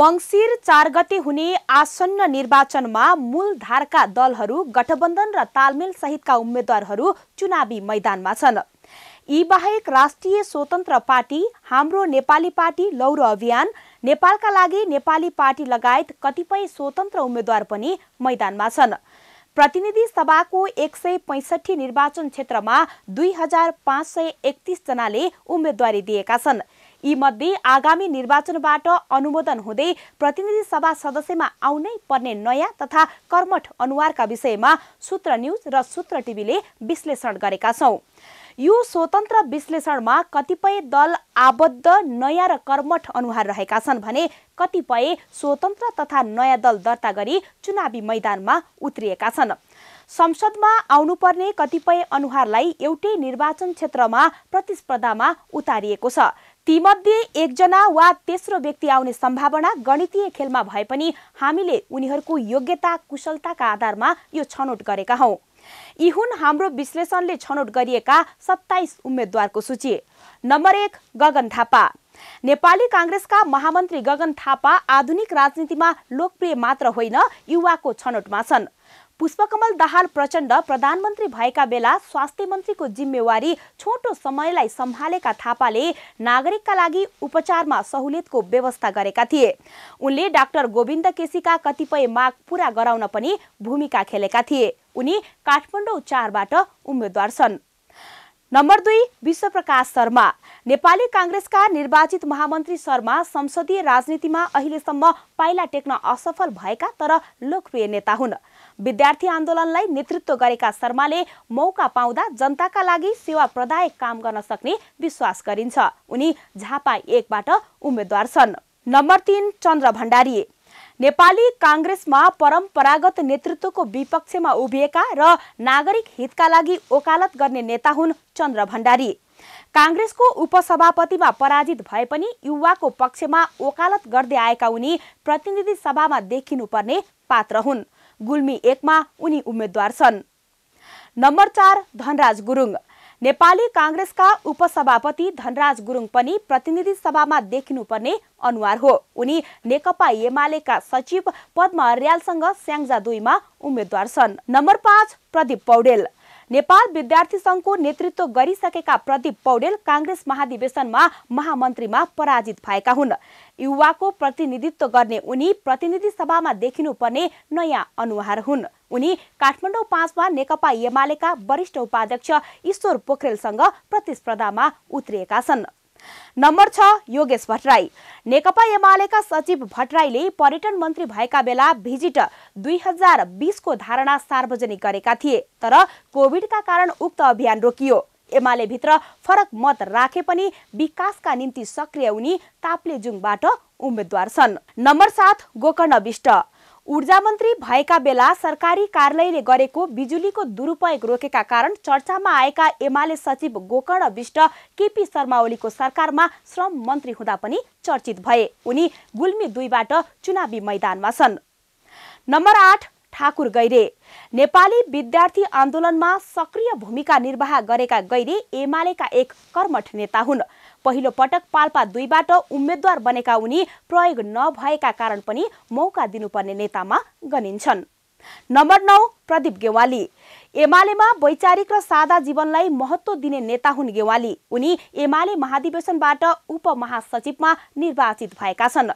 मङ्सिर चार गते हुने आसन्न निर्वाचनमा मूलधारका दलहरू गठबन्धन र तालमेल सहितका उम्मेद्वारहरू चुनावी मैदानमा छन् यी बाहेक राष्ट्रिय स्वतन्त्र पार्टी हाम्रो नेपाली पार्टी लौरो अभियान नेपालका लागि नेपाली पार्टी लगायत कतिपय स्वतन्त्र उम्मेद्वार पनि मैदानमा छन् प्रतिनिधि सभाको एक सय पैँसठी निर्वाचन क्षेत्रमा दुई हजार पाँच सय एकतिसजनाले उम्मेदवारी दिएका छन् यीमध्ये आगामी निर्वाचनबाट अनुमोदन हुँदै प्रतिनिधि सभा सदस्यमा आउनै पर्ने नयाँ तथा कर्मठ अनुहारका विषयमा सूत्र न्युज र सूत्र टिभीले विश्लेषण गरेका छौँ यो स्वतन्त्र विश्लेषणमा कतिपय दल आबद्ध नयाँ र कर्मठ अनुहार रहेका छन् भने कतिपय स्वतन्त्र तथा नयाँ दल दर्ता गरी चुनावी मैदानमा उत्रिएका छन् संसदमा आउनुपर्ने कतिपय अनुहारलाई एउटै निर्वाचन क्षेत्रमा प्रतिस्पर्धामा उतारिएको छ तीमध्ये एकजना वा तेस्रो व्यक्ति आउने सम्भावना गणितीय खेलमा भए पनि हामीले उनीहरूको योग्यता कुशलताका आधारमा यो छनौट गरेका हौँ यी हुन् हाम्रो विश्लेषणले छनौट गरिएका सत्ताइस उम्मेद्वारको सूची नम्बर एक गगन थापा नेपाली काङ्ग्रेसका महामन्त्री गगन थापा आधुनिक राजनीतिमा लोकप्रिय मात्र होइन युवाको छनौटमा छन् पुष्पकमल दाहाल प्रचण्ड प्रधानमन्त्री भएका बेला स्वास्थ्य मन्त्रीको जिम्मेवारी छोटो समयलाई सम्हालेका थापाले नागरिकका लागि उपचारमा सहुलियतको व्यवस्था गरेका थिए उनले डाक्टर गोविन्द केसीका कतिपय माग पूरा गराउन पनि भूमिका खेलेका थिए उनी काठमाडौँ चारबाट उम्मेद्वार छन् नम्बर दुई विश्वप्रकाश शर्मा नेपाली काङ्ग्रेसका निर्वाचित महामन्त्री शर्मा संसदीय राजनीतिमा अहिलेसम्म पाइला टेक्न असफल भएका तर लोकप्रिय नेता हुन् विद्यार्थी आन्दोलनलाई नेतृत्व गरेका शर्माले मौका पाउँदा जनताका लागि सेवा प्रदायक काम गर्न सक्ने विश्वास गरिन्छ उनी झापा एकबाट उम्मेद्वार छन् नम्बर तिन चन्द्र भण्डारी नेपाली काङ्ग्रेसमा परम्परागत नेतृत्वको विपक्षमा उभिएका र नागरिक हितका लागि ओकालत गर्ने नेता हुन् चन्द्र भण्डारी काङ्ग्रेसको उपसभापतिमा पराजित भए पनि युवाको पक्षमा ओकालत गर्दै आएका उनी प्रतिनिधि सभामा देखिनुपर्ने पात्र हुन् गुल्मी एकमा उनी उम्मेद्वार छन् नम्बर चार धनराज गुरुङ नेपाली काङ्ग्रेसका उपसभापति धनराज गुरुङ पनि प्रतिनिधि सभामा देखिनुपर्ने अनुहार हो उनी नेकपा एमालेका सचिव पद्म अर्यालसँग स्याङ्जा दुईमा उम्मेद्वार छन् नम्बर पाँच प्रदीप पौडेल नेपाल विद्यार्थी सङ्घको नेतृत्व गरिसकेका प्रदीप पौडेल काङ्ग्रेस महाधिवेशनमा महामन्त्रीमा पराजित भएका हुन् युवाको प्रतिनिधित्व गर्ने उनी प्रतिनिधि सभामा देखिनुपर्ने नयाँ अनुहार हुन् उनी काठमाडौँ पाँचमा नेकपा एमालेका वरिष्ठ उपाध्यक्ष ईश्वर पोखरेलसँग प्रतिस्पर्धामा उत्रिएका छन् नम्बर छ योगेश भट्टराई नेकपा एमालेका सचिव भट्टराईले पर्यटन मन्त्री भएका बेला भिजिट दुई हजार बिसको धारणा सार्वजनिक गरेका थिए तर कोभिडका कारण उक्त अभियान रोकियो एमाले भित्र फरक मत राखे पनि विकासका निम्ति सक्रिय उनी ताप्लेजुङबाट उम्मेद्वार छन् नम्बर सात गोकर्ण विष्ट ऊर्जा मन्त्री भएका बेला सरकारी कार्यालयले गरेको बिजुलीको दुरुपयोग रोकेका कारण चर्चामा आएका एमाले सचिव गोकर्ण विष्ट केपी शर्मा ओलीको सरकारमा श्रम मन्त्री हुँदा पनि चर्चित भए उनी गुल्मी दुईबाट चुनावी मैदानमा छन् नम्बर आठ ठाकुर गैरे नेपाली विद्यार्थी आन्दोलनमा सक्रिय भूमिका निर्वाह गरेका गैरे एमालेका एक कर्मठ नेता हुन् पहिलो पटक पाल्पा दुईबाट उम्मेद्वार बनेका उनी प्रयोग नभएका कारण पनि मौका दिनुपर्ने नेतामा गनिन्छन् नम्बर नौ प्रदीप गेवाली एमालेमा वैचारिक र सादा जीवनलाई महत्व दिने नेता हुन् गेवाली उनी एमाले महाधिवेशनबाट उपमहासचिवमा निर्वाचित भएका छन्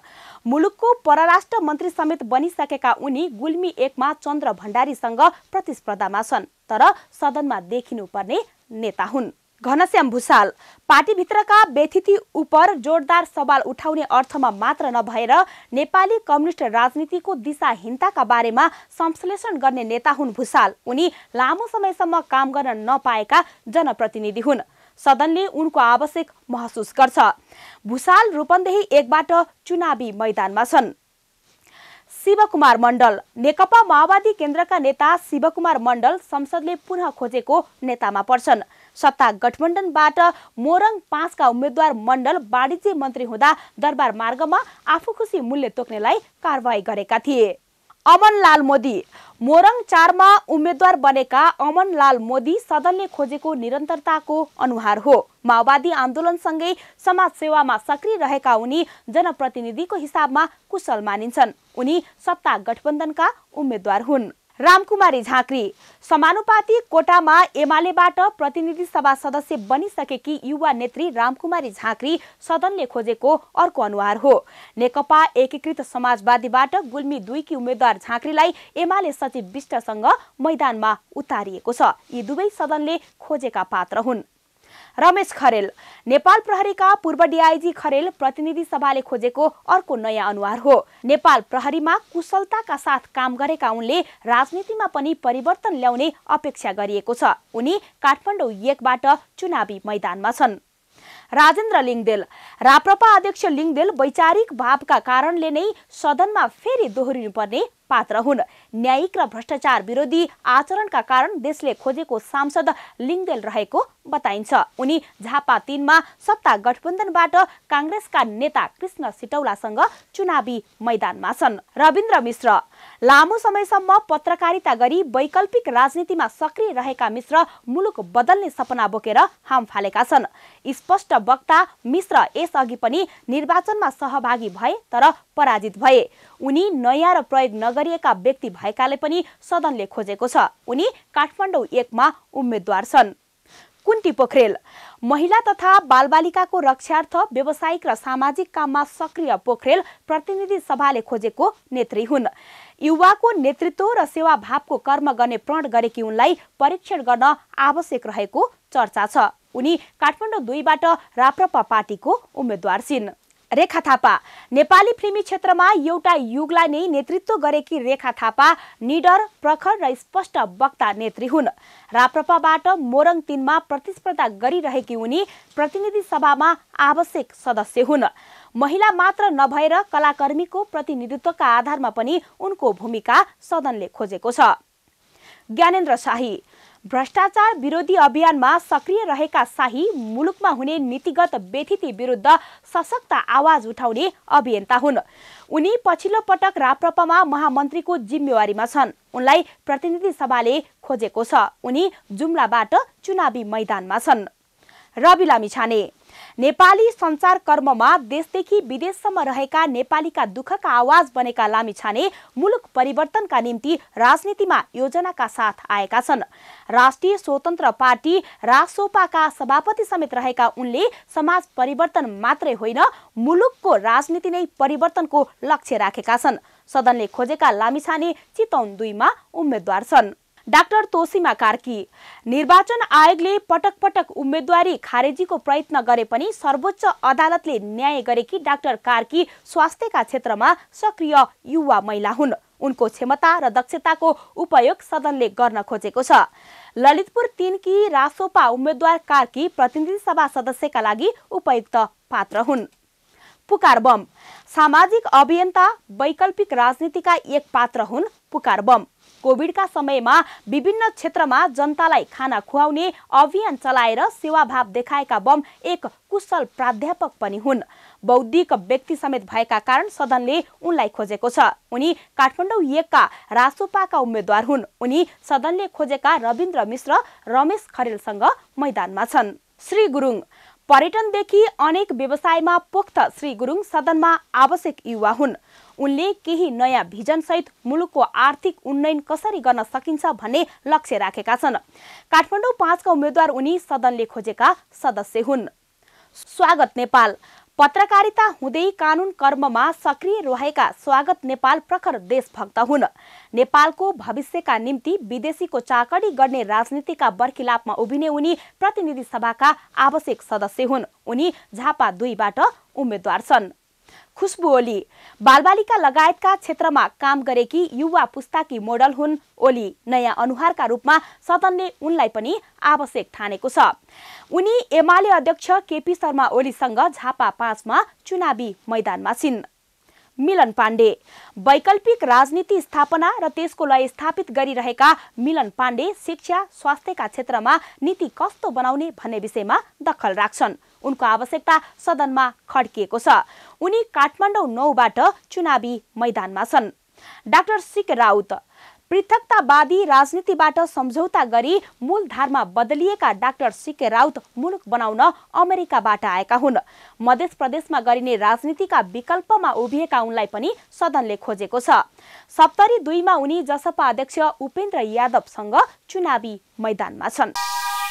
मुलुकको परराष्ट्र मन्त्री समेत बनिसकेका उनी गुल्मी एकमा चन्द्र भण्डारीसँग प्रतिस्पर्धामा छन् तर सदनमा देखिनुपर्ने नेता हुन् घनश्याम भूषाल पार्टीभित्रका व्यथिति उपर जोरदार सवाल उठाउने अर्थमा मात्र नभएर नेपाली कम्युनिष्ट राजनीतिको दिशाहीनताका बारेमा संश्लेषण गर्ने नेता हुन् भूषाल उनी लामो समयसम्म काम गर्न नपाएका जनप्रतिनिधि हुन् सदनले उनको आवश्यक महसुस गर्छ भूषाल रूपन्देही एकबाट चुनावी मैदानमा छन् शिवकुमार मण्डल नेकपा माओवादी केन्द्रका नेता शिवकुमार मण्डल संसदले पुनः खोजेको नेतामा पर्छन् सत्ता गठबन्धनबाट मोरङ पाँचका उम्मेद्वार मण्डल वाणिज्य मन्त्री हुँदा दरबार मार्गमा आफू खुसी मूल्य तोक्नेलाई कारवाही गरेका थिए अमनलाल मोदी मोरङ चारमा उम्मेद्वार बनेका अमनलाल मोदी सदनले खोजेको निरन्तरताको अनुहार हो माओवादी आन्दोलनसँगै समाजसेवामा सक्रिय रहेका उनी जनप्रतिनिधिको हिसाबमा कुशल मानिन्छन् उनी सत्ता गठबन्धनका उम्मेद्वार हुन् रामकुमारी झाँक्री समानुपातिक कोटामा एमालेबाट प्रतिनिधि सभा सदस्य बनिसकेकी युवा नेत्री रामकुमारी झाँक्री सदनले खोजेको अर्को अनुहार हो नेकपा एकीकृत समाजवादीबाट गुल्मी दुईकी उम्मेद्वार झाँक्रीलाई एमाले सचिव विष्टसँग मैदानमा उतारिएको छ यी दुवै सदनले खोजेका पात्र हुन् रमेश खरेल नेपाल प्रहरीका पूर्व डिआइजी खरेल प्रतिनिधि सभाले खोजेको अर्को नयाँ अनुहार हो नेपाल प्रहरीमा कुशलताका साथ काम गरेका उनले राजनीतिमा पनि परिवर्तन ल्याउने अपेक्षा गरिएको छ उनी काठमाडौँ एकबाट चुनावी मैदानमा छन् राजेन्द्र लिङ्गदेल राप्रपा अध्यक्ष लिङ्गदेल वैचारिक भावका कारणले नै सदनमा फेरि दोहोरिनुपर्ने पात्र हुन् न्यायिक र भ्रष्टाचार विरोधी आचरणका कारण देशले खोजेको सांसद लिङ्गेल रहेको बताइन्छ उनी झापा तिनमा सत्ता गठबन्धनबाट काङ्ग्रेसका नेता कृष्ण सिटौलासँग चुनावी मैदानमा छन् रविन्द्र मिश्र लामो समयसम्म पत्रकारिता गरी वैकल्पिक राजनीतिमा सक्रिय रहेका मिश्र मुलुक बदल्ने सपना बोकेर हाम फालेका छन् स्पष्ट वक्ता मिश्र यसअघि पनि निर्वाचनमा सहभागी भए तर पराजित भए उनी नयाँ र प्रयोग नगरिएका व्यक्ति भएकाले पनि सदनले खोजेको छ उनी काठमाडौँ एकमा उम्मेद्वार छन् कुन्ती पोखरेल महिला तथा बालबालिकाको रक्षार्थ व्यावसायिक र सामाजिक काममा सक्रिय पोखरेल प्रतिनिधि सभाले खोजेको नेत्री हुन् युवाको नेतृत्व र सेवाभावको कर्म गर्ने प्रण गरेकी उनलाई परीक्षण गर्न आवश्यक रहेको चर्चा छ उनी काठमाडौँ दुईबाट राप्रपा पार्टीको उम्मेद्वार छिन् रेखा थापा नेपाली फिल्मी क्षेत्रमा एउटा युगलाई नै नेतृत्व गरेकी रेखा थापा निडर प्रखर र स्पष्ट वक्ता नेत्री हुन् राप्रपाबाट मोरङ तिनमा प्रतिस्पर्धा गरिरहेकी उनी प्रतिनिधि सभामा आवश्यक सदस्य हुन् महिला मात्र नभएर कलाकर्मीको प्रतिनिधित्वका आधारमा पनि उनको भूमिका सदनले खोजेको छ ज्ञानेन्द्र शाही भ्रष्टाचार विरोधी अभियानमा सक्रिय रहेका शाही मुलुकमा हुने नीतिगत व्यथिति विरुद्ध सशक्त आवाज उठाउने अभियन्ता हुन् उनी पछिल्लो पटक राप्रपामा महामन्त्रीको जिम्मेवारीमा छन् उनलाई प्रतिनिधि सभाले खोजेको छ उनी जुम्लाबाट चुनावी मैदानमा छन् रवि लामिछाने नेपाली सञ्चार कर्ममा देशदेखि विदेशसम्म रहेका नेपालीका दुःखका आवाज बनेका लामिछाने मुलुक परिवर्तनका निम्ति राजनीतिमा योजनाका साथ आएका छन् राष्ट्रिय स्वतन्त्र पार्टी रासोपाका सभापति समेत रहेका उनले समाज परिवर्तन मात्रै होइन मुलुकको राजनीति नै परिवर्तनको लक्ष्य राखेका छन् सदनले खोजेका लामिछाने चितौन दुईमा उम्मेद्वार छन् डाक्टर तोसिमा कार्की निर्वाचन आयोगले पटक पटक उम्मेद्वारी खारेजीको प्रयत्न गरे पनि सर्वोच्च अदालतले न्याय गरेकी डाक्टर कार्की स्वास्थ्यका क्षेत्रमा सक्रिय युवा महिला हुन् उनको क्षमता र दक्षताको उपयोग सदनले गर्न खोजेको छ ललितपुर तिनकी रासोपा उम्मेद्वार कार्की प्रतिनिधि सभा सदस्यका लागि उपयुक्त पात्र हुन् पुकार बम सामाजिक अभियन्ता वैकल्पिक राजनीतिका एक पात्र हुन् पुकार बम कोभिडका समयमा विभिन्न क्षेत्रमा जनतालाई खाना खुवाउने अभियान चलाएर सेवाभाव देखाएका बम एक कुशल प्राध्यापक पनि हुन् बौद्धिक व्यक्ति समेत भएका कारण सदनले उनलाई खोजेको छ उनी काठमाडौँ एकका रासोपाका उम्मेद्वार हुन् उनी सदनले खोजेका रविन्द्र मिश्र रमेश खरेलसँग मैदानमा छन् श्री गुरुङ पर्यटनदेखि अनेक व्यवसायमा पोख्त श्री गुरुङ सदनमा आवश्यक युवा हुन् उनले केही नयाँ भिजनसहित मुलुकको आर्थिक उन्नयन कसरी गर्न सकिन्छ भन्ने लक्ष्य राखेका छन् काठमाडौँ पाँचका उम्मेद्वार उनी सदनले खोजेका सदस्य हुन् स्वागत नेपाल पत्रकारिता हुँदै कानुन कर्ममा सक्रिय रहेका स्वागत नेपाल प्रखर देशभक्त हुन् नेपालको भविष्यका निम्ति विदेशीको चाकडी गर्ने राजनीतिका बर्खिलापमा उभिने उनी प्रतिनिधि सभाका आवश्यक सदस्य हुन् उनी झापा दुईबाट उम्मेद्वार छन् खुसबु ओली बालबालिका लगायतका क्षेत्रमा काम गरेकी युवा पुस्ताकी मोडल हुन् ओली नयाँ अनुहारका रूपमा सदनले उनलाई पनि आवश्यक ठानेको छ उनी एमाले अध्यक्ष केपी शर्मा ओलीसँग झापा पाँचमा चुनावी मैदानमा छिन् मिलन पाण्डे वैकल्पिक राजनीति स्थापना र त्यसको लय स्थापित गरिरहेका मिलन पाण्डे शिक्षा स्वास्थ्यका क्षेत्रमा नीति कस्तो बनाउने भन्ने विषयमा दखल राख्छन् उनको आवश्यकता सदनमा खड्किएको छ उनी काठमाडौँ नौबाट चुनावी मैदानमा छन् डाक्टर सिक राउत पृथकतावादी राजनीतिबाट सम्झौता गरी मूलधारमा बदलिएका डाक्टर सिके राउत मुलुक बनाउन अमेरिकाबाट आएका हुन् मध्य प्रदेशमा गरिने राजनीतिका विकल्पमा उभिएका उनलाई पनि सदनले खोजेको छ सप्तरी दुईमा उनी जसपा अध्यक्ष उपेन्द्र यादवसँग चुनावी मैदानमा छन्